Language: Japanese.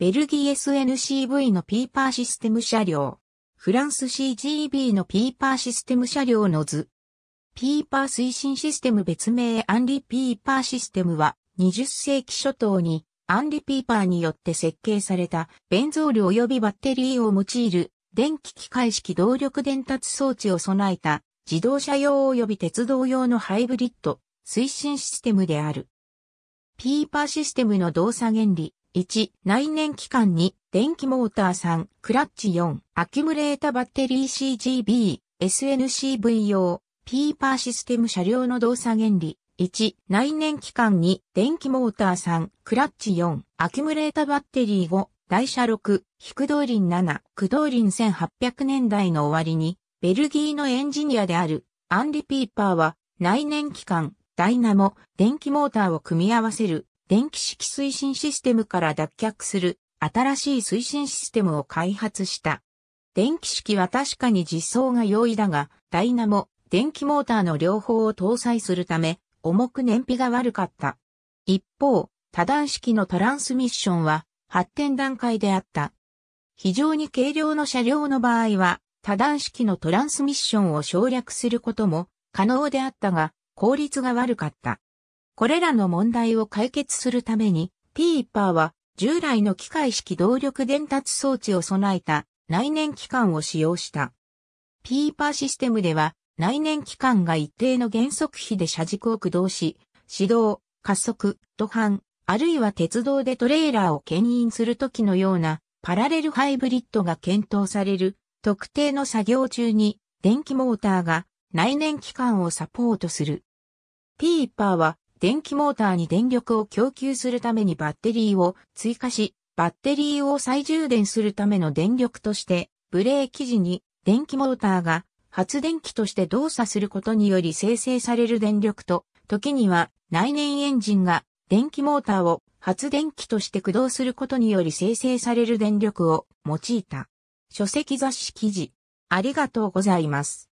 ベルギー SNCV のピーパーシステム車両、フランス CGB のピーパーシステム車両の図。ピーパー推進システム別名アンリ・ピーパーシステムは20世紀初頭にアンリ・ピーパーによって設計されたベンゾール及びバッテリーを用いる電気機械式動力伝達装置を備えた自動車用及び鉄道用のハイブリッド推進システムである。ピーパーシステムの動作原理1、内燃機関に、電気モーター3、クラッチ4、アキュムレータバッテリー CGB、SNCV 用、P パーシステム車両の動作原理。1、内燃機関に、電気モーター3、クラッチ4、アキュムレータバッテリー5、台車6、ヒクドーリン7、クドーリン1800年代の終わりに、ベルギーのエンジニアであるアンリ・ピーパーは、内燃機関、ダイナモ、電気モーターを組み合わせる電気式推進システムから脱却する新しい推進システムを開発した。電気式は確かに実装が容易だが、ダイナモ、電気モーターの両方を搭載するため、重く燃費が悪かった。一方、多段式のトランスミッションは発展段階であった。非常に軽量の車両の場合は、多段式のトランスミッションを省略することも可能であったが、効率が悪かった。これらの問題を解決するために、ピーパーは従来の機械式動力伝達装置を備えた内燃機関を使用した。ピーパーシステムでは内燃機関が一定の原則比で車軸を駆動し、始動、加速、土板、あるいは鉄道でトレーラーを牽引するときのようなパラレルハイブリッドが検討される特定の作業中に電気モーターが内燃機関をサポートする。ピーパーは電気モーターに電力を供給するためにバッテリーを追加し、バッテリーを再充電するための電力として、ブレーキ時に電気モーターが発電機として動作することにより生成される電力と、時には内燃エンジンが電気モーターを発電機として駆動することにより生成される電力を用いた。書籍雑誌記事。ありがとうございます。